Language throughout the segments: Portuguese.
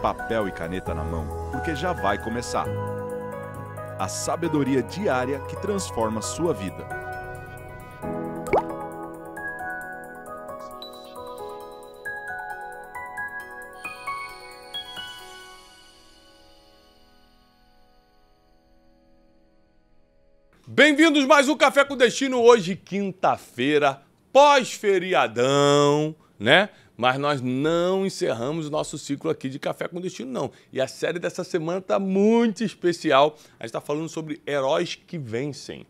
papel e caneta na mão, porque já vai começar. A sabedoria diária que transforma sua vida. Bem-vindos mais um Café com Destino hoje, quinta-feira, pós-feriadão, né? Mas nós não encerramos o nosso ciclo aqui de Café com Destino, não. E a série dessa semana está muito especial. A gente está falando sobre heróis que vencem.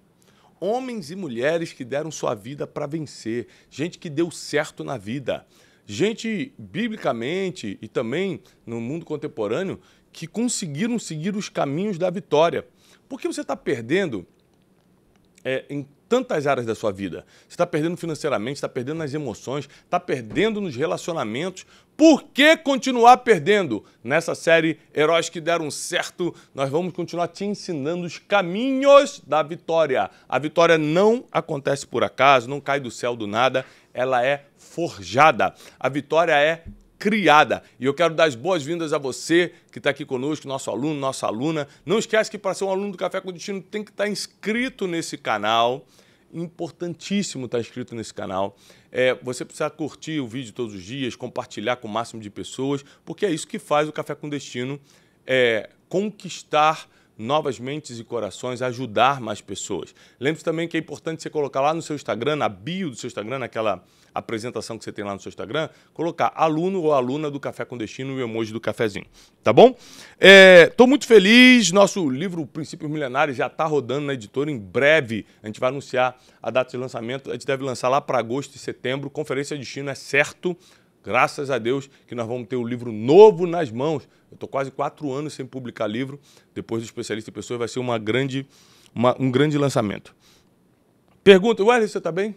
Homens e mulheres que deram sua vida para vencer. Gente que deu certo na vida. Gente, biblicamente e também no mundo contemporâneo, que conseguiram seguir os caminhos da vitória. Por que você está perdendo é, em tantas áreas da sua vida. Você está perdendo financeiramente, está perdendo nas emoções, está perdendo nos relacionamentos. Por que continuar perdendo? Nessa série Heróis que Deram Certo, nós vamos continuar te ensinando os caminhos da vitória. A vitória não acontece por acaso, não cai do céu do nada, ela é forjada. A vitória é criada. E eu quero dar as boas-vindas a você que está aqui conosco, nosso aluno, nossa aluna. Não esquece que para ser um aluno do Café com Destino tem que estar tá inscrito nesse canal. Importantíssimo estar tá inscrito nesse canal. É, você precisa curtir o vídeo todos os dias, compartilhar com o máximo de pessoas, porque é isso que faz o Café com Destino é, conquistar novas mentes e corações, ajudar mais pessoas. Lembre-se também que é importante você colocar lá no seu Instagram, na bio do seu Instagram, naquela apresentação que você tem lá no seu Instagram, colocar aluno ou aluna do Café com Destino e o emoji do cafezinho, tá bom? Estou é, muito feliz, nosso livro Princípios Milenários já está rodando na editora em breve. A gente vai anunciar a data de lançamento, a gente deve lançar lá para agosto e setembro. Conferência Destino é certo, Graças a Deus que nós vamos ter o um livro novo nas mãos. Eu estou quase quatro anos sem publicar livro. Depois do Especialista em Pessoas vai ser uma grande, uma, um grande lançamento. Pergunta, Wesley, você está bem?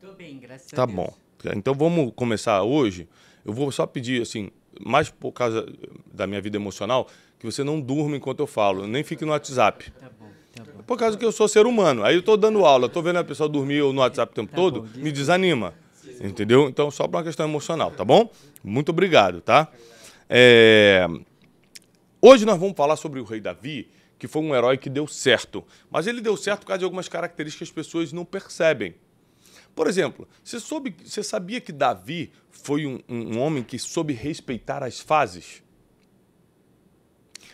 Estou bem, graças tá a Deus. Tá bom. Então vamos começar hoje. Eu vou só pedir, assim, mais por causa da minha vida emocional, que você não durma enquanto eu falo, nem fique no WhatsApp. Tá bom. Tá bom. Por causa que eu sou ser humano. Aí eu estou dando aula, estou vendo a pessoa dormir ou no WhatsApp o tempo tá todo, bom. me desanima. Entendeu? Então, só para uma questão emocional, tá bom? Muito obrigado, tá? É... Hoje nós vamos falar sobre o rei Davi, que foi um herói que deu certo. Mas ele deu certo por causa de algumas características que as pessoas não percebem. Por exemplo, você, soube, você sabia que Davi foi um, um homem que soube respeitar as fases?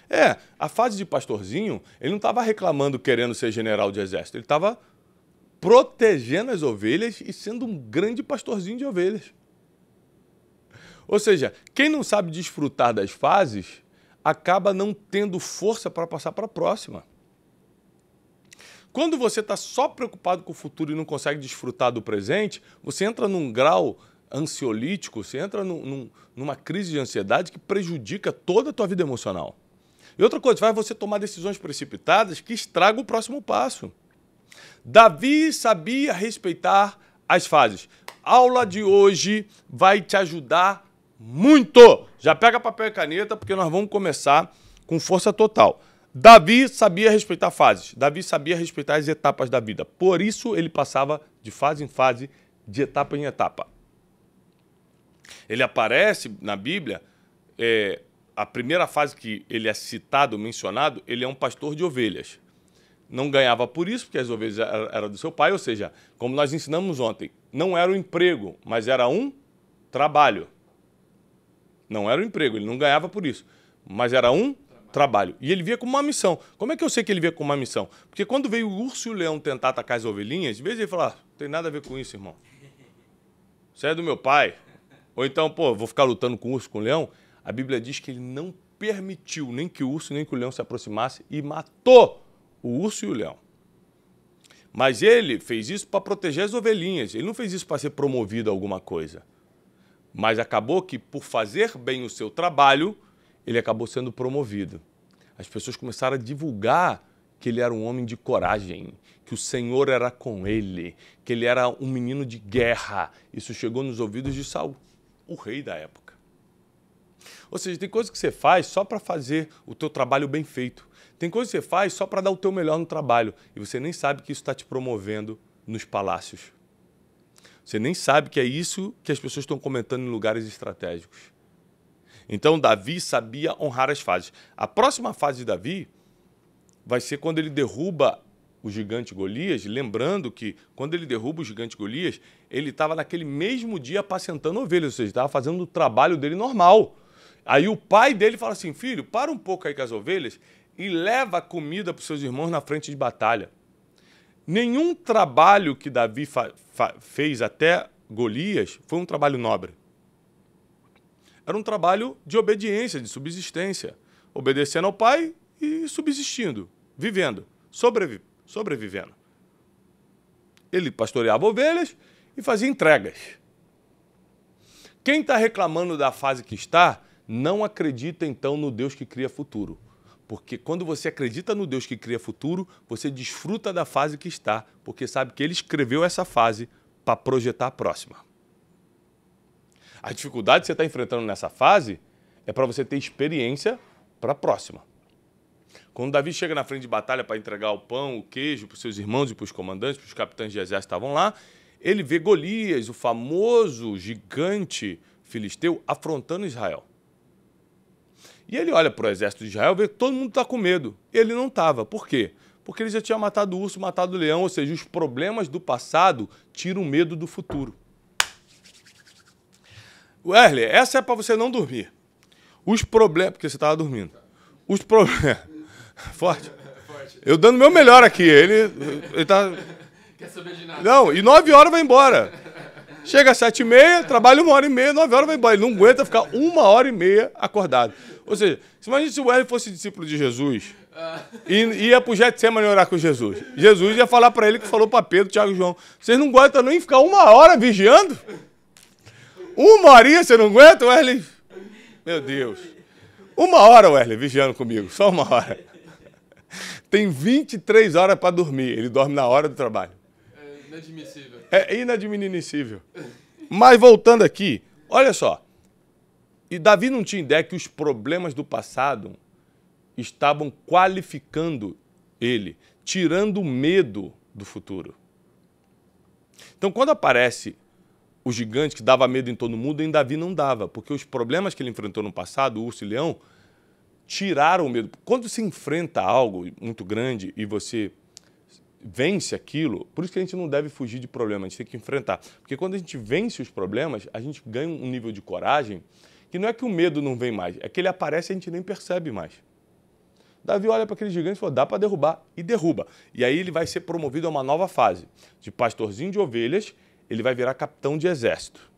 É, a fase de pastorzinho, ele não estava reclamando querendo ser general de exército, ele estava protegendo as ovelhas e sendo um grande pastorzinho de ovelhas. Ou seja, quem não sabe desfrutar das fases acaba não tendo força para passar para a próxima. Quando você está só preocupado com o futuro e não consegue desfrutar do presente, você entra num grau ansiolítico, você entra num, num, numa crise de ansiedade que prejudica toda a tua vida emocional. E outra coisa, vai você tomar decisões precipitadas que estragam o próximo passo. Davi sabia respeitar as fases. Aula de hoje vai te ajudar muito. Já pega papel e caneta, porque nós vamos começar com força total. Davi sabia respeitar fases. Davi sabia respeitar as etapas da vida. Por isso ele passava de fase em fase, de etapa em etapa. Ele aparece na Bíblia, é, a primeira fase que ele é citado, mencionado, ele é um pastor de ovelhas não ganhava por isso, porque as ovelhas eram do seu pai, ou seja, como nós ensinamos ontem, não era um emprego, mas era um trabalho. Não era um emprego, ele não ganhava por isso, mas era um trabalho. trabalho. E ele via como uma missão. Como é que eu sei que ele via como uma missão? Porque quando veio o urso e o leão tentar atacar as ovelhinhas, de vez ele falava, ah, não tem nada a ver com isso, irmão. Isso é do meu pai. Ou então, pô, vou ficar lutando com o urso, com o leão. A Bíblia diz que ele não permitiu nem que o urso nem que o leão se aproximasse e matou o urso e o leão. Mas ele fez isso para proteger as ovelhinhas, ele não fez isso para ser promovido a alguma coisa. Mas acabou que, por fazer bem o seu trabalho, ele acabou sendo promovido. As pessoas começaram a divulgar que ele era um homem de coragem, que o Senhor era com ele, que ele era um menino de guerra. Isso chegou nos ouvidos de Saul, o rei da época. Ou seja, tem coisas que você faz só para fazer o teu trabalho bem feito, tem coisa que você faz só para dar o teu melhor no trabalho e você nem sabe que isso está te promovendo nos palácios. Você nem sabe que é isso que as pessoas estão comentando em lugares estratégicos. Então Davi sabia honrar as fases. A próxima fase de Davi vai ser quando ele derruba o gigante Golias, lembrando que quando ele derruba o gigante Golias, ele estava naquele mesmo dia apacentando ovelhas, ou seja, estava fazendo o trabalho dele normal. Aí o pai dele fala assim: filho, para um pouco aí com as ovelhas e leva comida para os seus irmãos na frente de batalha. Nenhum trabalho que Davi fez até Golias foi um trabalho nobre. Era um trabalho de obediência, de subsistência, obedecendo ao pai e subsistindo, vivendo, sobrevi sobrevivendo. Ele pastoreava ovelhas e fazia entregas. Quem está reclamando da fase que está, não acredita então no Deus que cria futuro. Porque quando você acredita no Deus que cria futuro, você desfruta da fase que está, porque sabe que ele escreveu essa fase para projetar a próxima. A dificuldade que você está enfrentando nessa fase é para você ter experiência para a próxima. Quando Davi chega na frente de batalha para entregar o pão, o queijo para os seus irmãos e para os comandantes, para os capitães de exército que estavam lá, ele vê Golias, o famoso gigante filisteu, afrontando Israel. E ele olha para o exército de Israel, vê que todo mundo está com medo. Ele não estava. Por quê? Porque ele já tinha matado o urso, matado o leão, ou seja, os problemas do passado tiram o medo do futuro. Werley, essa é para você não dormir. Os problemas. Porque você estava dormindo. Os problemas. Forte. Eu dando meu melhor aqui. Ele, ele tá. Quer saber de nada. Não, e nove horas vai embora. Chega às sete e meia, trabalha uma hora e meia, nove horas vai embora. Ele não aguenta ficar uma hora e meia acordado. Ou seja, imagina se o Wesley fosse discípulo de Jesus e ia pro Getsemane orar com Jesus. Jesus ia falar para ele que falou para Pedro, Tiago e João, vocês não aguentam nem ficar uma hora vigiando? Uma horinha você não aguenta, Wesley? Meu Deus. Uma hora, Wesley, vigiando comigo, só uma hora. Tem 23 horas para dormir, ele dorme na hora do trabalho. Inadmissível. É inadmissível. Mas voltando aqui, olha só. E Davi não tinha ideia que os problemas do passado estavam qualificando ele, tirando o medo do futuro. Então, quando aparece o gigante que dava medo em todo mundo, em Davi não dava, porque os problemas que ele enfrentou no passado, o urso e o leão, tiraram o medo. Quando se enfrenta algo muito grande e você vence aquilo, por isso que a gente não deve fugir de problema, a gente tem que enfrentar. Porque quando a gente vence os problemas, a gente ganha um nível de coragem que não é que o medo não vem mais, é que ele aparece e a gente nem percebe mais. Davi olha para aquele gigante e falou: dá para derrubar, e derruba. E aí ele vai ser promovido a uma nova fase. De pastorzinho de ovelhas, ele vai virar capitão de exército.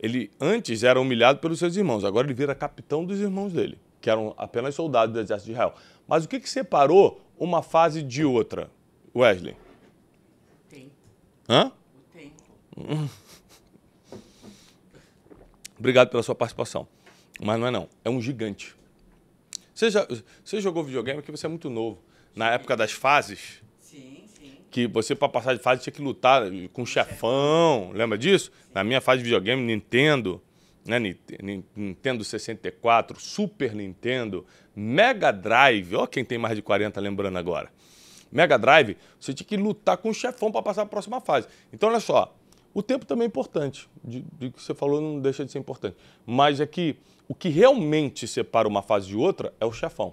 Ele antes era humilhado pelos seus irmãos, agora ele vira capitão dos irmãos dele, que eram apenas soldados do exército de Israel. Mas o que, que separou uma fase de outra, Wesley? O tempo. Hã? O tempo. Obrigado pela sua participação. Mas não é não, é um gigante. Você, já, você jogou videogame porque você é muito novo. Na época das fases, que você para passar de fase tinha que lutar com o chefão, lembra disso? Sim. Na minha fase de videogame, Nintendo, né? Nintendo 64, Super Nintendo, Mega Drive, ó quem tem mais de 40 lembrando agora. Mega Drive, você tinha que lutar com o chefão para passar a próxima fase. Então, olha só, o tempo também é importante, de, de que você falou não deixa de ser importante. Mas é que o que realmente separa uma fase de outra é o chefão.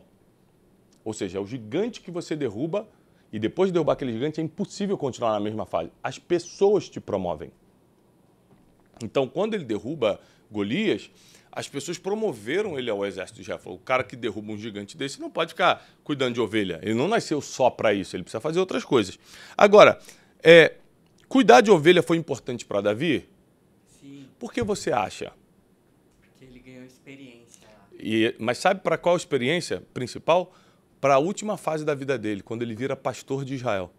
Ou seja, é o gigante que você derruba e depois de derrubar aquele gigante é impossível continuar na mesma fase. As pessoas te promovem. Então, quando ele derruba Golias, as pessoas promoveram ele ao exército de Israel. O cara que derruba um gigante desse não pode ficar cuidando de ovelha. Ele não nasceu só para isso, ele precisa fazer outras coisas. Agora, é, cuidar de ovelha foi importante para Davi? Sim. Por que você acha? Porque ele ganhou experiência. E, mas sabe para qual experiência principal? Para a última fase da vida dele, quando ele vira pastor de Israel.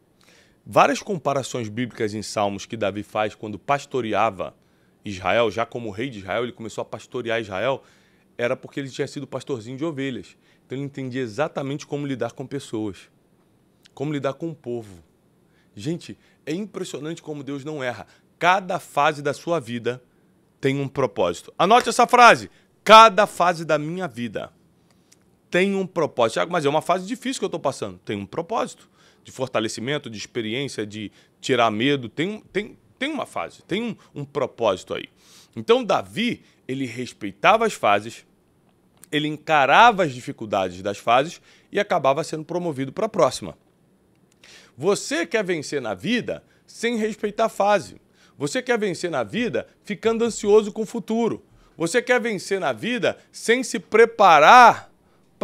Várias comparações bíblicas em Salmos que Davi faz quando pastoreava Israel, já como rei de Israel, ele começou a pastorear Israel, era porque ele tinha sido pastorzinho de ovelhas. Então ele entendia exatamente como lidar com pessoas, como lidar com o povo. Gente, é impressionante como Deus não erra. Cada fase da sua vida tem um propósito. Anote essa frase. Cada fase da minha vida tem um propósito. Ah, mas é uma fase difícil que eu estou passando. Tem um propósito de fortalecimento, de experiência, de tirar medo. Tem, tem, tem uma fase, tem um, um propósito aí. Então, Davi, ele respeitava as fases, ele encarava as dificuldades das fases e acabava sendo promovido para a próxima. Você quer vencer na vida sem respeitar a fase. Você quer vencer na vida ficando ansioso com o futuro. Você quer vencer na vida sem se preparar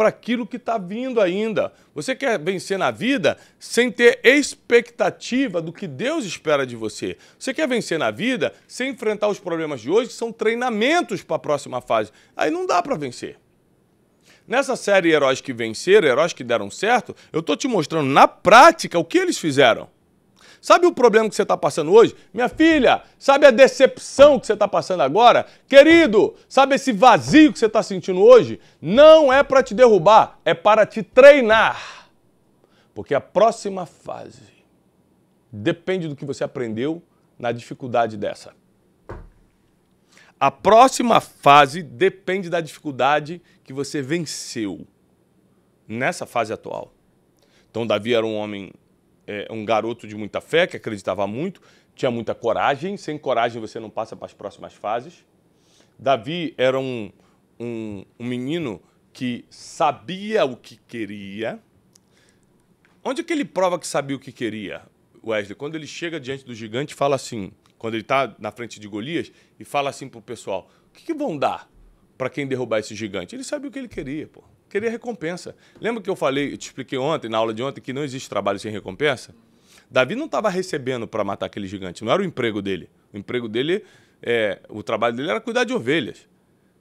para aquilo que está vindo ainda. Você quer vencer na vida sem ter expectativa do que Deus espera de você. Você quer vencer na vida sem enfrentar os problemas de hoje, que são treinamentos para a próxima fase. Aí não dá para vencer. Nessa série Heróis que Venceram, Heróis que Deram Certo, eu estou te mostrando na prática o que eles fizeram. Sabe o problema que você está passando hoje? Minha filha, sabe a decepção que você está passando agora? Querido, sabe esse vazio que você está sentindo hoje? Não é para te derrubar, é para te treinar. Porque a próxima fase depende do que você aprendeu na dificuldade dessa. A próxima fase depende da dificuldade que você venceu nessa fase atual. Então, Davi era um homem é, um garoto de muita fé, que acreditava muito, tinha muita coragem. Sem coragem você não passa para as próximas fases. Davi era um, um, um menino que sabia o que queria. Onde é que ele prova que sabia o que queria, Wesley? Quando ele chega diante do gigante fala assim, quando ele está na frente de Golias, e fala assim para o pessoal, o que, que vão dar para quem derrubar esse gigante? Ele sabia o que ele queria, pô querer recompensa. Lembra que eu falei, eu te expliquei ontem, na aula de ontem, que não existe trabalho sem recompensa? Davi não estava recebendo para matar aquele gigante, não era o emprego dele. O emprego dele, é, o trabalho dele era cuidar de ovelhas.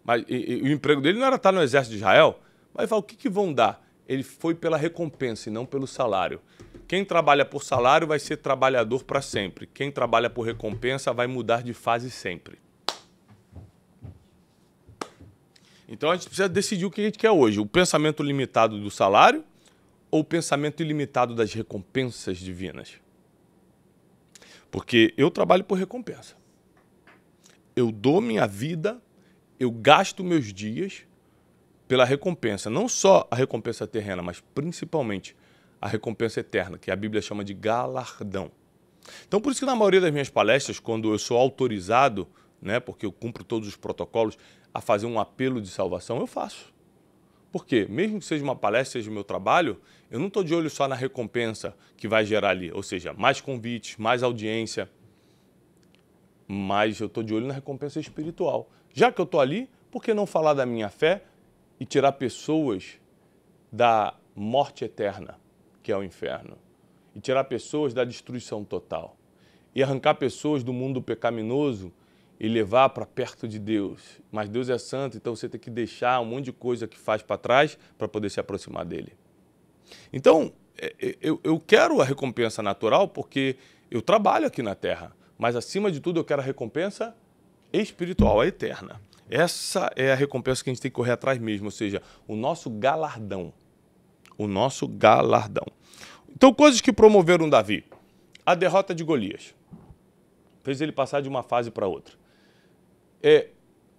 Mas e, e, o emprego dele não era estar no exército de Israel. Mas fala, o que, que vão dar? Ele foi pela recompensa e não pelo salário. Quem trabalha por salário vai ser trabalhador para sempre. Quem trabalha por recompensa vai mudar de fase sempre. Então a gente precisa decidir o que a gente quer hoje: o pensamento limitado do salário ou o pensamento ilimitado das recompensas divinas? Porque eu trabalho por recompensa. Eu dou minha vida, eu gasto meus dias pela recompensa, não só a recompensa terrena, mas principalmente a recompensa eterna, que a Bíblia chama de galardão. Então, por isso que na maioria das minhas palestras, quando eu sou autorizado, né, porque eu cumpro todos os protocolos, a fazer um apelo de salvação, eu faço. Por quê? Mesmo que seja uma palestra, seja o meu trabalho, eu não estou de olho só na recompensa que vai gerar ali, ou seja, mais convites, mais audiência, mas eu estou de olho na recompensa espiritual. Já que eu estou ali, por que não falar da minha fé e tirar pessoas da morte eterna, que é o inferno? E tirar pessoas da destruição total? E arrancar pessoas do mundo pecaminoso e levar para perto de Deus. Mas Deus é santo, então você tem que deixar um monte de coisa que faz para trás para poder se aproximar dele. Então, é, é, eu, quero a recompensa natural porque eu trabalho aqui na terra, mas acima de tudo eu quero a recompensa espiritual, a eterna. Essa é a recompensa que a gente tem que correr atrás mesmo, ou seja, o nosso galardão. O nosso galardão. Então, coisas que promoveram Davi. A derrota de Golias. Fez ele passar de uma fase para outra. É,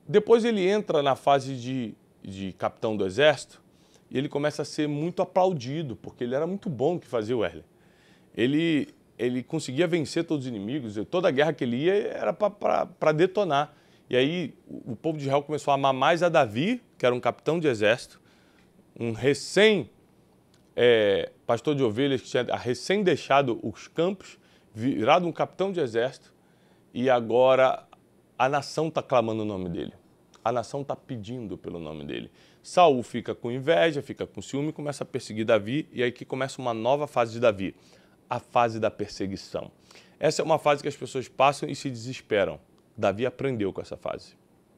depois ele entra na fase de, de capitão do exército e ele começa a ser muito aplaudido, porque ele era muito bom que fazia o Erlen. Ele, ele conseguia vencer todos os inimigos, toda a guerra que ele ia era para detonar. E aí o povo de Israel começou a amar mais a Davi, que era um capitão de exército, um recém é, pastor de ovelhas que tinha ah, recém deixado os campos, virado um capitão de exército, e agora a nação está clamando o nome dele. A nação está pedindo pelo nome dele. Saul fica com inveja, fica com ciúme, começa a perseguir Davi, e aí que começa uma nova fase de Davi, a fase da perseguição. Essa é uma fase que as pessoas passam e se desesperam. Davi aprendeu com essa fase.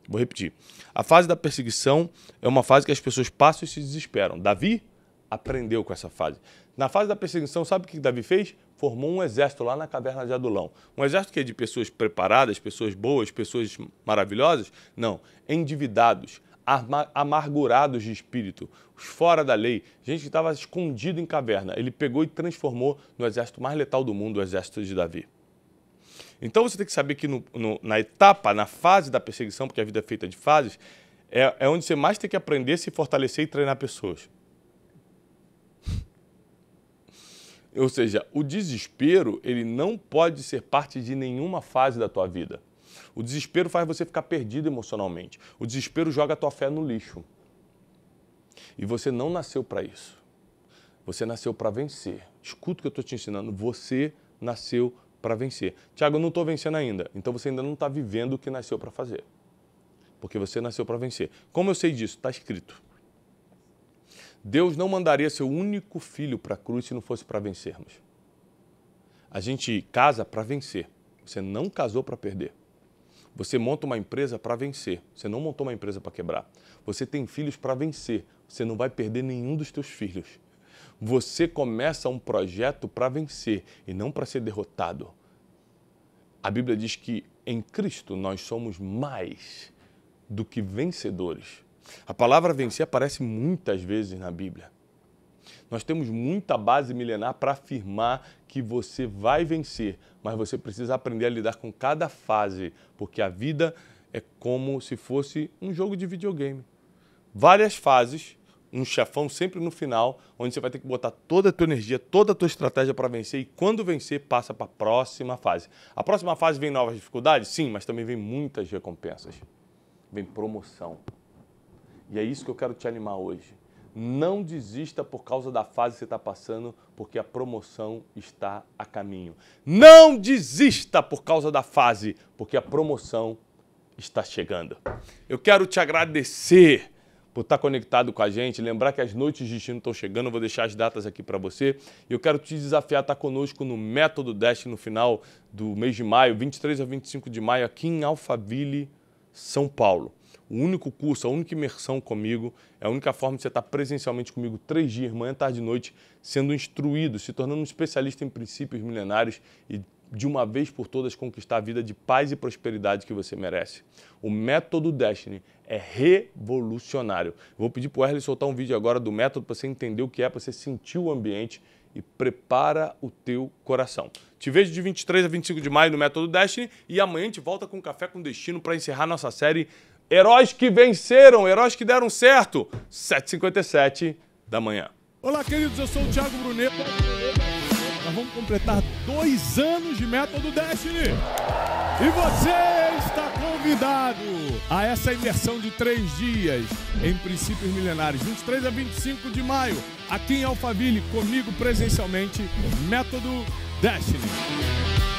Vou repetir. A fase da perseguição é uma fase que as pessoas passam e se desesperam. Davi aprendeu com essa fase. Na fase da perseguição, sabe o que Davi fez? formou um exército lá na caverna de Adulão. Um exército que é de pessoas preparadas, pessoas boas, pessoas maravilhosas? Não, endividados, amargurados de espírito, os fora da lei, gente que estava escondido em caverna. Ele pegou e transformou no exército mais letal do mundo, o exército de Davi. Então você tem que saber que no, no, na etapa, na fase da perseguição, porque a vida é feita de fases, é, é onde você mais tem que aprender, se fortalecer e treinar pessoas. Ou seja, o desespero, ele não pode ser parte de nenhuma fase da tua vida. O desespero faz você ficar perdido emocionalmente. O desespero joga a tua fé no lixo. E você não nasceu para isso. Você nasceu para vencer. Escuta o que eu estou te ensinando. Você nasceu para vencer. Tiago, eu não estou vencendo ainda. Então você ainda não está vivendo o que nasceu para fazer. Porque você nasceu para vencer. Como eu sei disso? Está escrito. Deus não mandaria seu único filho para a cruz se não fosse para vencermos. A gente casa para vencer. Você não casou para perder. Você monta uma empresa para vencer. Você não montou uma empresa para quebrar. Você tem filhos para vencer. Você não vai perder nenhum dos teus filhos. Você começa um projeto para vencer e não para ser derrotado. A Bíblia diz que em Cristo nós somos mais do que vencedores. A palavra vencer aparece muitas vezes na Bíblia. Nós temos muita base milenar para afirmar que você vai vencer, mas você precisa aprender a lidar com cada fase, porque a vida é como se fosse um jogo de videogame. Várias fases, um chefão sempre no final, onde você vai ter que botar toda a tua energia, toda a tua estratégia para vencer e quando vencer passa para a próxima fase. A próxima fase vem novas dificuldades? Sim, mas também vem muitas recompensas. Vem promoção. E é isso que eu quero te animar hoje. Não desista por causa da fase que você está passando, porque a promoção está a caminho. Não desista por causa da fase, porque a promoção está chegando. Eu quero te agradecer por estar tá conectado com a gente, lembrar que as noites de destino estão chegando, vou deixar as datas aqui para você. E eu quero te desafiar a estar tá conosco no Método Dash no final do mês de maio, 23 a 25 de maio, aqui em Alphaville, São Paulo o único curso, a única imersão comigo, é a única forma de você estar presencialmente comigo três dias, manhã, tarde e noite, sendo instruído, se tornando um especialista em princípios milenares e de uma vez por todas conquistar a vida de paz e prosperidade que você merece. O método Destiny é revolucionário. Vou pedir para o Erle soltar um vídeo agora do método para você entender o que é, para você sentir o ambiente e prepara o teu coração. Te vejo de 23 a 25 de maio no Método Destiny e amanhã a gente volta com Café com Destino para encerrar nossa série Heróis que venceram, heróis que deram certo. 7h57 da manhã. Olá, queridos, eu sou o Thiago Brunet. Nós vamos completar dois anos de Método Destiny. E você está convidado a essa imersão de três dias em princípios milenares, 23 a 25 de maio, aqui em Alphaville, comigo presencialmente, Método Destiny.